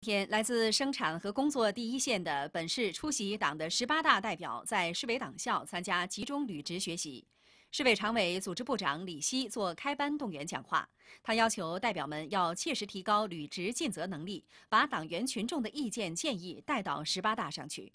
天，来自生产和工作第一线的本市出席党的十八大代表在市委党校参加集中履职学习。市委常委、组织部长李希作开班动员讲话，他要求代表们要切实提高履职尽责能力，把党员群众的意见建议带到十八大上去。